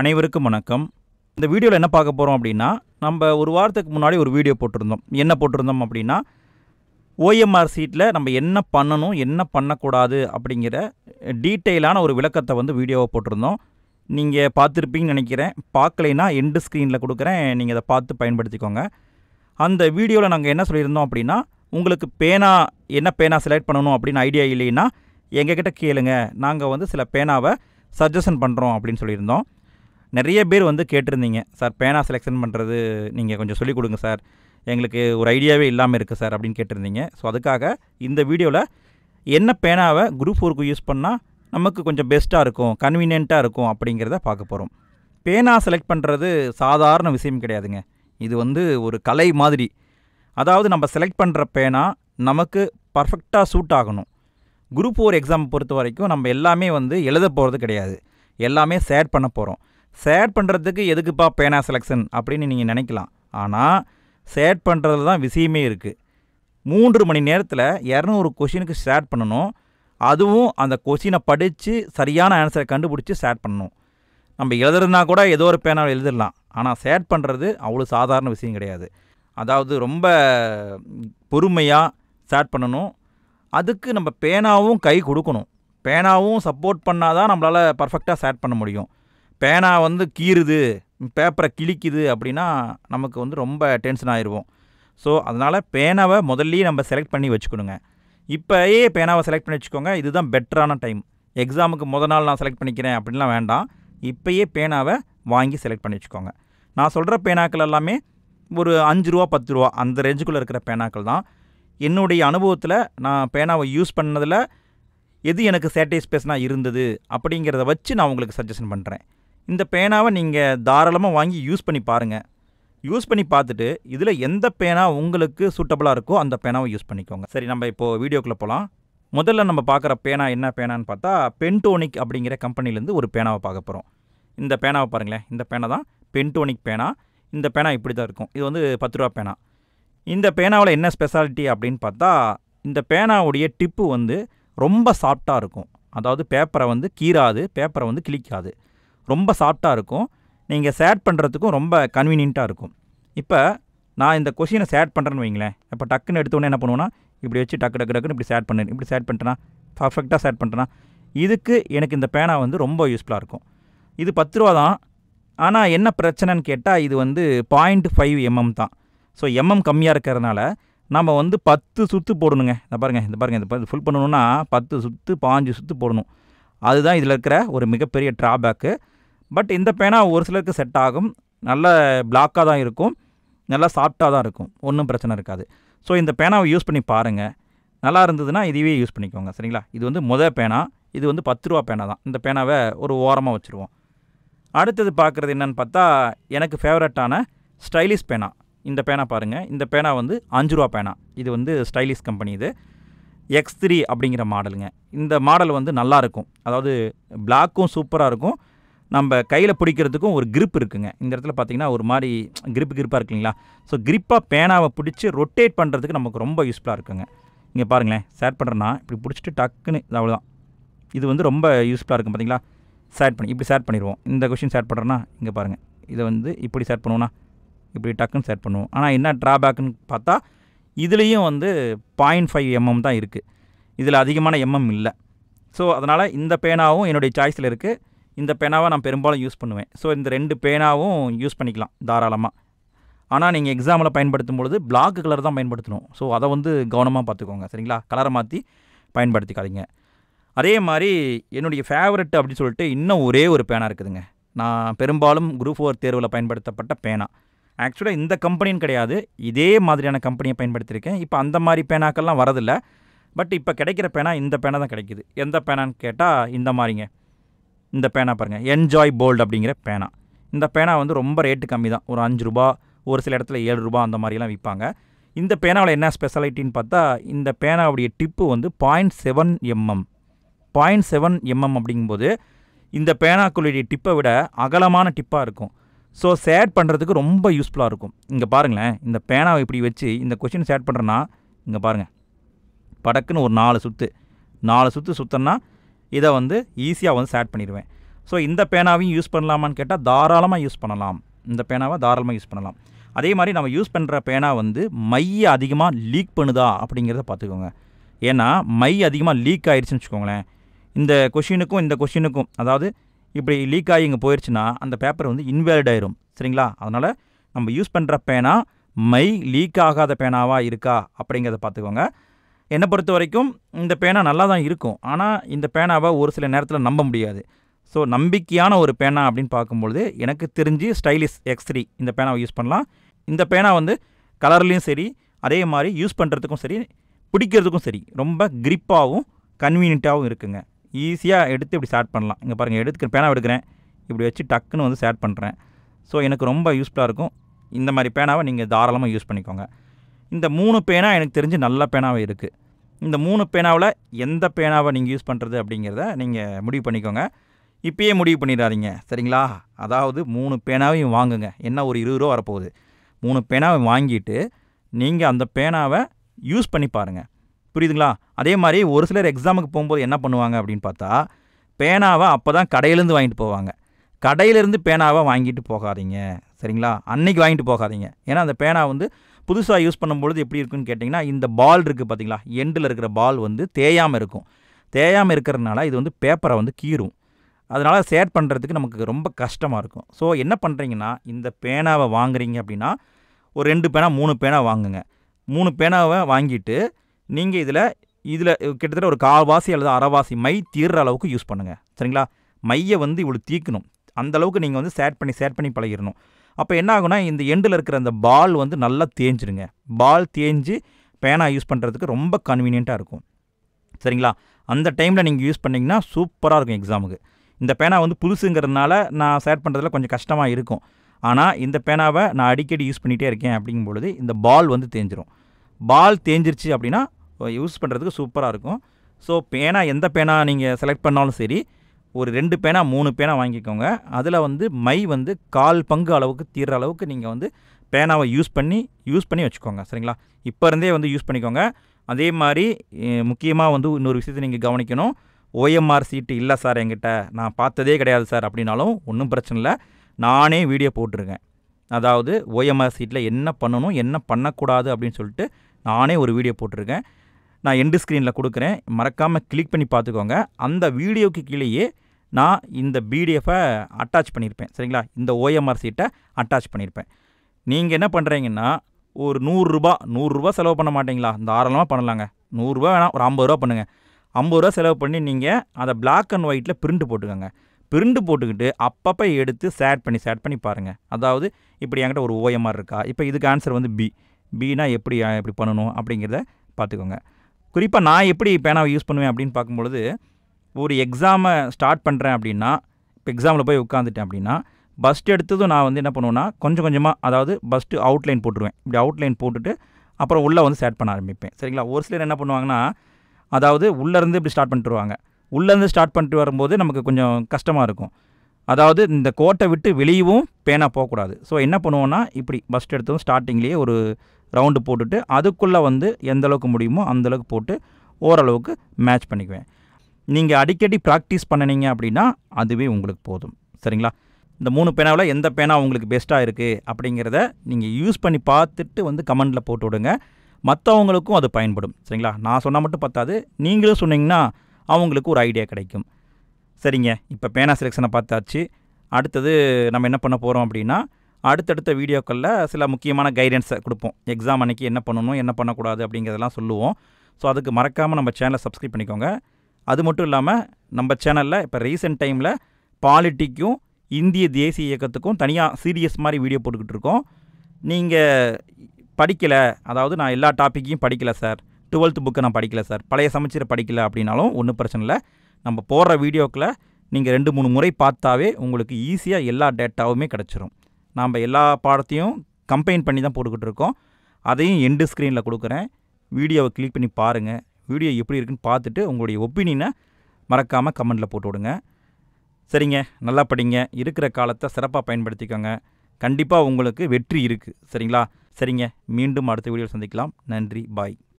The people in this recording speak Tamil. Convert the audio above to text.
அனைவருக்கும் வணக்கம் இந்த வீடியோவில் என்ன பார்க்க போகிறோம் அப்படின்னா நம்ம ஒரு வாரத்துக்கு முன்னாடி ஒரு வீடியோ போட்டிருந்தோம் என்ன போட்டிருந்தோம் அப்படின்னா ஓஎம்ஆர் சீட்டில் நம்ம என்ன பண்ணணும் என்ன பண்ணக்கூடாது அப்படிங்கிற டீட்டெயிலான ஒரு விளக்கத்தை வந்து வீடியோவை போட்டிருந்தோம் நீங்கள் பார்த்துருப்பீங்கன்னு நினைக்கிறேன் பார்க்கலைன்னா எண்டு ஸ்க்ரீனில் கொடுக்குறேன் நீங்கள் அதை பார்த்து பயன்படுத்திக்கோங்க அந்த வீடியோவில் நாங்கள் என்ன சொல்லியிருந்தோம் அப்படின்னா உங்களுக்கு பேனா என்ன பேனா செலக்ட் பண்ணணும் அப்படின்னு ஐடியா இல்லைன்னா எங்ககிட்ட கேளுங்க நாங்கள் வந்து சில பேனாவை சஜஷன் பண்ணுறோம் அப்படின்னு சொல்லியிருந்தோம் நிறைய பேர் வந்து கேட்டிருந்தீங்க சார் பேனா செலெக்ஷன் பண்ணுறது நீங்கள் கொஞ்சம் சொல்லிக் கொடுங்க சார் எங்களுக்கு ஒரு ஐடியாவே இல்லாமல் இருக்குது சார் அப்படின்னு கேட்டிருந்தீங்க ஸோ அதுக்காக இந்த வீடியோவில் என்ன பேனாவை குரூப் ஃபோருக்கு யூஸ் பண்ணால் நமக்கு கொஞ்சம் பெஸ்ட்டாக இருக்கும் கன்வீனியண்ட்டாக இருக்கும் அப்படிங்கிறத பார்க்க போகிறோம் பேனா செலக்ட் பண்ணுறது சாதாரண விஷயம் கிடையாதுங்க இது வந்து ஒரு கலை மாதிரி அதாவது நம்ம செலக்ட் பண்ணுற பேனா நமக்கு பர்ஃபெக்டாக சூட் ஆகணும் குரூப் ஃபோர் எக்ஸாம் பொறுத்த வரைக்கும் நம்ம எல்லாமே வந்து எழுத போகிறது கிடையாது எல்லாமே சேட் பண்ண போகிறோம் சேட் பண்ணுறதுக்கு எதுக்குப்பா பேனா செலெக்ஷன் அப்படின்னு நீங்கள் நினைக்கலாம் ஆனால் சேட் பண்ணுறதுல தான் விஷயமே இருக்குது மூன்று மணி நேரத்தில் இரநூறு கொஷினுக்கு ஷேட் பண்ணணும் அதுவும் அந்த கொஷினை படித்து சரியான ஆன்சரை கண்டுபிடிச்சி ஷேட் பண்ணணும் நம்ம எழுதுறதுனா கூட ஏதோ ஒரு பேனாவில் எழுதிடலாம் ஆனால் சேட் பண்ணுறது அவ்வளோ சாதாரண விஷயம் கிடையாது அதாவது ரொம்ப பொறுமையாக சேட் பண்ணணும் அதுக்கு நம்ம பேனாவும் கை கொடுக்கணும் பேனாவும் சப்போர்ட் பண்ணால் தான் நம்மளால் பர்ஃபெக்டாக சேட் பண்ண முடியும் பேனா வந்து கீறுது பேப்பரை கிழிக்குது அப்படின்னா நமக்கு வந்து ரொம்ப டென்ஷன் ஆயிடுவோம் ஸோ அதனால் பேனாவை முதல்லையே நம்ம செலக்ட் பண்ணி வச்சுக்கணுங்க இப்போயே பேனாவை செலக்ட் பண்ணி வச்சுக்கோங்க இதுதான் பெட்டரான டைம் எக்ஸாமுக்கு முதல் நாள் நான் செலக்ட் பண்ணிக்கிறேன் அப்படின்லாம் வேண்டாம் இப்போயே பேனாவை வாங்கி செலக்ட் பண்ணி வச்சுக்கோங்க நான் சொல்கிற பேனாக்கள் எல்லாமே ஒரு அஞ்சு ரூபா பத்து ரூபா அந்த ரேஞ்சுக்குள்ளே இருக்கிற பேனாக்கள் தான் என்னுடைய அனுபவத்தில் நான் பேனாவை யூஸ் பண்ணதில் எது எனக்கு சேட்டிஸ்ஃபேஸ்னாக இருந்தது அப்படிங்கிறத வச்சு நான் உங்களுக்கு சஜஷன் பண்ணுறேன் இந்த பேனாவை நீங்கள் தாராளமாக வாங்கி யூஸ் பண்ணி பாருங்கள் யூஸ் பண்ணி பார்த்துட்டு இதில் எந்த பேனா உங்களுக்கு சூட்டபுளாக இருக்கோ அந்த பேனாவை யூஸ் பண்ணிக்கோங்க சரி நம்ம இப்போது வீடியோக்குள்ளே போகலாம் முதல்ல நம்ம பார்க்குற பேனா என்ன பேனான்னு பார்த்தா பென்டோனிக் அப்படிங்கிற கம்பெனிலேருந்து ஒரு பேனாவை பார்க்க போகிறோம் இந்த பேனாவை பாருங்களேன் இந்த பேனா தான் பென்டோனிக் பேனா இந்த பேனா இப்படி தான் இருக்கும் இது வந்து பத்து ரூபா பேனா இந்த பேனாவில் என்ன ஸ்பெஷாலிட்டி அப்படின்னு பார்த்தா இந்த பேனாவுடைய டிப்பு வந்து ரொம்ப சாஃப்டாக இருக்கும் அதாவது பேப்பரை வந்து கீறாது பேப்பரை வந்து கிளிக்காது ரொம்ப சாஃப்டாக இருக்கும் நீங்கள் சேட் பண்ணுறதுக்கும் ரொம்ப கன்வீனியண்ட்டாக இருக்கும் இப்போ நான் இந்த கொஷினை சேட் பண்ணுறேன்னு வைங்களேன் இப்போ டக்குன்னு எடுத்தோடனே என்ன பண்ணுவோம்னா இப்படி வச்சு டக்கு டக்கு டக்குன்னு இப்படி சேட் பண்ணு இப்படி சேட் பண்ணிட்டேன்னா பர்ஃபெக்டாக சேட் பண்ணுறேன்னா இதுக்கு எனக்கு இந்த பேனா வந்து ரொம்ப யூஸ்ஃபுல்லாக இருக்கும் இது பத்து ரூபா தான் ஆனால் என்ன பிரச்சனைன்னு கேட்டால் இது வந்து பாயிண்ட் ஃபைவ் எம்எம் தான் ஸோ எம்எம் கம்மியாக இருக்கிறதுனால நம்ம வந்து பத்து சுற்று போடணுங்க இந்த பாருங்கள் இந்த பாருங்கள் இந்த ஃபுல் பண்ணணுன்னா பத்து சுற்று பாஞ்சு சுற்று போடணும் அதுதான் இதில் இருக்கிற ஒரு மிகப்பெரிய ட்ராபேக்கு பட் இந்த பேனா ஒரு சிலருக்கு செட் ஆகும் நல்ல பிளாக்காக தான் இருக்கும் நல்லா சாஃப்டாக தான் இருக்கும் ஒன்றும் பிரச்சனை இருக்காது ஸோ இந்த பேனாவை யூஸ் பண்ணி பாருங்கள் நல்லா இருந்ததுன்னா இதுவே யூஸ் பண்ணிக்கோங்க சரிங்களா இது வந்து முதல் பேனா இது வந்து பத்து ரூபா பேனா தான் இந்த பேனாவை ஒரு ஓரமாக வச்சுருவோம் அடுத்தது பார்க்குறது என்னென்னு பார்த்தா எனக்கு ஃபேவரட்டான ஸ்டைலிஷ் பேனா இந்த பேனா பாருங்கள் இந்த பேனா வந்து அஞ்சு ரூபா பேனா இது வந்து ஸ்டைலிஷ் கம்பெனி இது எக்ஸ் த்ரீ அப்படிங்கிற மாடலுங்க இந்த மாடல் வந்து நல்லாயிருக்கும் அதாவது பிளாக்கும் சூப்பராக இருக்கும் நம்ம கையில் பிடிக்கிறதுக்கும் ஒரு கிரிப் இருக்குங்க இந்த இடத்துல பார்த்தீங்கன்னா ஒரு மாதிரி கிரிப் கிரிப்பாக இருக்குங்களா ஸோ கிரிப்பாக பேனாவை பிடிச்சி ரொட்டேட் பண்ணுறதுக்கு நமக்கு ரொம்ப யூஸ்ஃபுல்லாக இருக்குங்க இங்கே பாருங்களேன் சேட் பண்ணுறேன்னா இப்படி பிடிச்சிட்டு டக்குன்னு இது அவ்வளோதான் இது வந்து ரொம்ப யூஸ்ஃபுல்லாக இருக்கும் பார்த்தீங்களா சேட் பண்ணி இப்படி சேட் பண்ணிடுவோம் இந்த கொஷின் சேட் பண்ணுறேன்னா இங்கே பாருங்கள் இதை வந்து இப்படி சேட் பண்ணுவோம்னா இப்படி டக்குன்னு சேட் பண்ணுவோம் ஆனால் என்ன ட்ராபேக்குன்னு பார்த்தா இதுலேயும் வந்து பாயிண்ட் ஃபைவ் எம்எம் தான் இருக்குது இதில் அதிகமான எம்எம் இல்லை ஸோ அதனால் இந்த பேனாவும் என்னுடைய சாய்ஸில் இருக்குது இந்த பேனாவை நான் பெரும்பாலும் யூஸ் பண்ணுவேன் ஸோ இந்த ரெண்டு பேனாவும் யூஸ் பண்ணிக்கலாம் தாராளமாக ஆனால் நீங்கள் எக்ஸாமில் பயன்படுத்தும் பொழுது பிளாக் கலர் தான் பயன்படுத்தணும் ஸோ அதை வந்து கவனமாக பார்த்துக்கோங்க சரிங்களா கலரை மாற்றி பயன்படுத்திக்காதீங்க அதே மாதிரி என்னுடைய ஃபேவரெட் அப்படின்னு சொல்லிட்டு இன்னும் ஒரே ஒரு பேனா இருக்குதுங்க நான் பெரும்பாலும் குரூப் ஃபோர் தேர்வில் பயன்படுத்தப்பட்ட பேனா ஆக்சுவலாக இந்த கம்பெனின்னு கிடையாது இதே மாதிரியான கம்பெனியை பயன்படுத்தியிருக்கேன் இப்போ அந்த மாதிரி பேனாக்கள்லாம் வரதில்லை பட் இப்போ கிடைக்கிற பேனா இந்த பேனா தான் கிடைக்கிது எந்த பேனான்னு கேட்டால் இந்த மாதிரிங்க இந்த பேனா பாருங்கள் என்ஜாய் போல்டு அப்படிங்கிற பேனா இந்த பேனா வந்து ரொம்ப ரேட்டு கம்மி தான் ஒரு அஞ்சு ரூபா ஒரு சில இடத்துல ஏழு ரூபா அந்த மாதிரிலாம் விற்பாங்க இந்த பேனாவில் என்ன ஸ்பெஷாலிட்டின்னு பார்த்தா இந்த பேனாவுடைய டிப்பு வந்து point seven mm point seven mm அப்படிங்கும்போது இந்த பேனாக்குள்ளுடைய டிப்பை விட அகலமான டிப்பாக இருக்கும் ஸோ சேட் பண்ணுறதுக்கு ரொம்ப யூஸ்ஃபுல்லாக இருக்கும் இங்கே பாருங்களேன் இந்த பேனாவை இப்படி வச்சு இந்த கொஷின் சேட் பண்ணுறேன்னா இங்கே பாருங்கள் படக்குன்னு ஒரு நாலு சுற்று நாலு சுற்று சுற்றுனா இதை வந்து ஈஸியாக வந்து சேட் பண்ணிடுவேன் ஸோ இந்த பேனாவையும் யூஸ் பண்ணலாமான்னு கேட்டால் தாராளமாக யூஸ் பண்ணலாம் இந்த பேனாவை தாராளமாக யூஸ் பண்ணலாம் அதே மாதிரி நம்ம யூஸ் பண்ணுற பேனா வந்து மைய அதிகமாக லீக் பண்ணுதா அப்படிங்கிறத பார்த்துக்கோங்க ஏன்னா மை அதிகமாக லீக் ஆகிடுச்சின்னு வச்சுக்கோங்களேன் இந்த கொஷினுக்கும் இந்த கொஷினுக்கும் அதாவது இப்படி லீக் ஆகி இங்கே போயிடுச்சுன்னா அந்த பேப்பர் வந்து இன்வேலிட் ஆயிரும் சரிங்களா அதனால் நம்ம யூஸ் பண்ணுற பேனா மை லீக் ஆகாத பேனாவாக இருக்கா அப்படிங்கிறத பார்த்துக்கோங்க என்னை பொறுத்த வரைக்கும் இந்த பேனா நல்லா தான் இருக்கும் ஆனால் இந்த பேனாவை ஒரு சில நேரத்தில் நம்ப முடியாது ஸோ நம்பிக்கையான ஒரு பேனா அப்படின்னு பார்க்கும்பொழுது எனக்கு தெரிஞ்சு ஸ்டைலிஷ் எக்ஸ் த்ரீ இந்த பேனாவை யூஸ் பண்ணலாம் இந்த பேனா வந்து கலர்லேயும் சரி அதே மாதிரி யூஸ் பண்ணுறதுக்கும் சரி பிடிக்கிறதுக்கும் சரி ரொம்ப க்ரிப்பாகவும் கன்வீனியண்ட்டாகவும் இருக்குங்க ஈஸியாக எடுத்து இப்படி ஸ்டார்ட் பண்ணலாம் இங்கே பாருங்கள் எடுத்துக்கிற பேனா எடுக்கிறேன் இப்படி வச்சு டக்குன்னு வந்து ஸ்டார்ட் பண்ணுறேன் ஸோ எனக்கு ரொம்ப யூஸ்ஃபுல்லாக இருக்கும் இந்த மாதிரி பேனாவை நீங்கள் தாராளமாக யூஸ் பண்ணிக்கோங்க இந்த மூணு பேனா எனக்கு தெரிஞ்சு நல்ல பேனாவே இருக்குது இந்த மூணு பேனாவில் எந்த பேனாவை நீங்கள் யூஸ் பண்ணுறது அப்படிங்கிறத நீங்கள் முடிவு பண்ணிக்கோங்க இப்பயே முடிவு பண்ணிடாதீங்க சரிங்களா அதாவது மூணு பேனாவையும் வாங்குங்க என்ன ஒரு இருபது ரூபா வரப்போகுது மூணு பேனாவை வாங்கிட்டு நீங்கள் அந்த பேனாவை யூஸ் பண்ணி பாருங்கள் புரியுதுங்களா அதே மாதிரி ஒரு சிலர் எக்ஸாமுக்கு போகும்போது என்ன பண்ணுவாங்க அப்படின்னு பார்த்தா பேனாவை அப்போ தான் கடையிலேருந்து வாங்கிட்டு போவாங்க கடையிலேருந்து பேனாவை வாங்கிட்டு போகாதீங்க சரிங்களா அன்னைக்கு வாங்கிட்டு போகாதீங்க ஏன்னா அந்த பேனா வந்து புதுசாக யூஸ் பண்ணும்பொழுது எப்படி இருக்குன்னு கேட்டிங்கன்னா இந்த பால் இருக்குது பார்த்தீங்களா எண்டில் இருக்கிற பால் வந்து தேயாமல் இருக்கும் தேயாமல் இருக்கிறதுனால இது வந்து பேப்பரை வந்து கீறும் அதனால் சேட் பண்ணுறதுக்கு நமக்கு ரொம்ப கஷ்டமாக இருக்கும் ஸோ என்ன பண்ணுறீங்கன்னா இந்த பேனாவை வாங்குறீங்க அப்படின்னா ஒரு ரெண்டு பேனா மூணு பேனா வாங்குங்க மூணு பேனாவை வாங்கிட்டு நீங்கள் இதில் இதில் கிட்டத்தட்ட ஒரு கால்வாசி அல்லது அரைவாசி மை தீர்ற அளவுக்கு யூஸ் பண்ணுங்கள் சரிங்களா மையை வந்து இவ்வளோ தீக்கணும் அந்தளவுக்கு நீங்கள் வந்து சேட் பண்ணி சேட் பண்ணி பழகிடணும் அப்போ என்ன ஆகுனா இந்த எண்டில் இருக்கிற அந்த பால் வந்து நல்லா தேஞ்சிருங்க பால் தேஞ்சு பேனா யூஸ் பண்ணுறதுக்கு ரொம்ப கன்வீனியண்ட்டாக இருக்கும் சரிங்களா அந்த டைமில் நீங்கள் யூஸ் பண்ணிங்கன்னா சூப்பராக இருக்கும் எக்ஸாமுக்கு இந்த பேனா வந்து புதுசுங்கிறதுனால நான் ஷேர் பண்ணுறதுல கொஞ்சம் கஷ்டமாக இருக்கும் ஆனால் இந்த பேனாவை நான் அடிக்கடி யூஸ் பண்ணிகிட்டே இருக்கேன் அப்படிங்கும்பொழுது இந்த பால் வந்து தேஞ்சிரும் பால் தேஞ்சிருச்சு அப்படின்னா யூஸ் பண்ணுறதுக்கு சூப்பராக இருக்கும் ஸோ பேனா எந்த பேனா நீங்கள் செலக்ட் பண்ணாலும் சரி ஒரு ரெண்டு பேனா மூணு பேனா வாங்கிக்கோங்க அதில் வந்து மை வந்து கால் பங்கு அளவுக்கு தீர்ற அளவுக்கு நீங்கள் வந்து பேனாவை யூஸ் பண்ணி யூஸ் பண்ணி வச்சுக்கோங்க சரிங்களா இப்போ இருந்தே வந்து யூஸ் பண்ணிக்கோங்க அதே மாதிரி முக்கியமாக வந்து இன்னொரு விஷயத்தை நீங்கள் கவனிக்கணும் ஓஎம்ஆர் சீட்டு இல்லை சார் என்கிட்ட நான் பார்த்ததே கிடையாது சார் அப்படின்னாலும் ஒன்றும் பிரச்சனை இல்லை நானே வீடியோ போட்டிருக்கேன் அதாவது ஓஎம்ஆர் சீட்டில் என்ன பண்ணணும் என்ன பண்ணக்கூடாது அப்படின்னு சொல்லிட்டு நானே ஒரு வீடியோ போட்டிருக்கேன் நான் எண்டு ஸ்க்ரீனில் கொடுக்குறேன் மறக்காமல் கிளிக் பண்ணி பார்த்துக்கோங்க அந்த வீடியோக்கு கீழேயே நான் இந்த பிடிஎஃபை அட்டாச் பண்ணியிருப்பேன் சரிங்களா இந்த ஓஎம்ஆர் சீட்டை அட்டாச் பண்ணியிருப்பேன் நீங்கள் என்ன பண்ணுறீங்கன்னா ஒரு நூறுரூபா நூறுரூவா செலவு பண்ண மாட்டிங்களா தாராளமாக பண்ணலாங்க நூறுரூவா வேணாம் ஒரு ஐம்பது ரூபா பண்ணுங்கள் ஐம்பது ரூபா செலவு பண்ணி நீங்கள் அதை பிளாக் அண்ட் ஒயிட்டில் பிரிண்ட் போட்டுக்கோங்க பிரிண்ட் போட்டுக்கிட்டு அப்பப்போ எடுத்து சேட் பண்ணி சேட் பண்ணி பாருங்கள் அதாவது இப்படி என்கிட்ட ஒரு ஓஎம்ஆர் இருக்கா இப்போ இதுக்கு ஆன்சர் வந்து பி பினா எப்படி எப்படி பண்ணணும் அப்படிங்கிறத பார்த்துக்கோங்க குறிப்பாக நான் எப்படி பேனாவை யூஸ் பண்ணுவேன் அப்படின்னு பார்க்கும்பொழுது ஒரு எக்ஸாமை ஸ்டார்ட் பண்ணுறேன் அப்படின்னா இப்போ எக்ஸாமில் போய் உட்காந்துட்டேன் அப்படின்னா பஸ்ட் எடுத்ததும் நான் வந்து என்ன பண்ணுவேன்னா கொஞ்சம் கொஞ்சமாக அதாவது பஸ்ட்டு அவுட்லைன் போட்டுருவேன் இப்படி அவுட்லைன் போட்டுட்டு அப்புறம் உள்ளே வந்து ஸ்டார்ட் பண்ண ஆரம்பிப்பேன் சரிங்களா ஒரு சிலர் என்ன பண்ணுவாங்கன்னா அதாவது உள்ளேருந்து இப்படி ஸ்டார்ட் பண்ணிட்டு வருவாங்க உள்ளேருந்து ஸ்டார்ட் பண்ணிட்டு வரும்போது நமக்கு கொஞ்சம் கஷ்டமாக இருக்கும் அதாவது இந்த கோட்டை விட்டு வெளியவும் பேனா போகக்கூடாது ஸோ என்ன பண்ணுவோன்னா இப்படி பஸ்ட் எடுத்ததும் ஸ்டார்டிங்லேயே ஒரு ரவுண்டு போட்டுட்டு அதுக்குள்ளே வந்து எந்தளவுக்கு முடியுமோ அந்தளவுக்கு போட்டு ஓரளவுக்கு மேட்ச் பண்ணிக்குவேன் நீங்கள் அடிக்கடி ப்ராக்டிஸ் பண்ணினீங்க அப்படின்னா அதுவே உங்களுக்கு போதும் சரிங்களா இந்த மூணு பேனாவில் எந்த பேனா உங்களுக்கு பெஸ்ட்டாக இருக்குது அப்படிங்கிறத நீங்கள் யூஸ் பண்ணி பார்த்துட்டு வந்து கமெண்டில் போட்டு விடுங்க மற்றவங்களுக்கும் அது பயன்படும் சரிங்களா நான் சொன்னால் மட்டும் பத்தாது நீங்களும் சொன்னீங்கன்னா அவங்களுக்கு ஒரு ஐடியா கிடைக்கும் சரிங்க இப்போ பேனா செலெக்ஷனை பார்த்தாச்சு அடுத்தது நம்ம என்ன பண்ண போகிறோம் அப்படின்னா அடுத்தடுத்த வீடியோக்களில் சில முக்கியமான கைடன்ஸை கொடுப்போம் எக்ஸாம் அன்றைக்கி என்ன பண்ணணும் என்ன பண்ணக்கூடாது அப்படிங்கிறதெல்லாம் சொல்லுவோம் ஸோ அதுக்கு மறக்காமல் நம்ம சேனலை சப்ஸ்கிரைப் பண்ணிக்கோங்க அது மட்டும் இல்லாமல் நம்ம சேனலில் இப்போ ரீசெண்ட் டைமில் பாலிட்டிக்கும் இந்திய தேசிய இயக்கத்துக்கும் தனியாக சீரியஸ் மாதிரி வீடியோ போட்டுக்கிட்டு இருக்கோம் நீங்கள் படிக்கலை அதாவது நான் எல்லா டாப்பிக்கையும் படிக்கலை சார் டுவெல்த் புக்கை நான் படிக்கலை சார் பழைய சமைச்சரை படிக்கலை அப்படின்னாலும் ஒன்றும் பிரச்சனை இல்லை நம்ம போடுற வீடியோக்களை நீங்கள் ரெண்டு மூணு முறை பார்த்தாவே உங்களுக்கு ஈஸியாக எல்லா டேட்டாவுமே கிடச்சிரும் நாம் எல்லா பாடத்தையும் கம்பைன் பண்ணி தான் போட்டுக்கிட்டு இருக்கோம் அதையும் எண்டு ஸ்க்ரீனில் கொடுக்குறேன் வீடியோவை கிளிக் பண்ணி பாருங்கள் வீடியோ எப்படி இருக்குன்னு பார்த்துட்டு உங்களுடைய ஒப்பீனியனை மறக்காமல் கமெண்ட்டில் போட்டு விடுங்க சரிங்க நல்லா படிங்க இருக்கிற காலத்தை சிறப்பாக பயன்படுத்திக்கோங்க கண்டிப்பாக உங்களுக்கு வெற்றி இருக்குது சரிங்களா சரிங்க மீண்டும் அடுத்த வீடியோவில் சந்திக்கலாம் நன்றி பாய்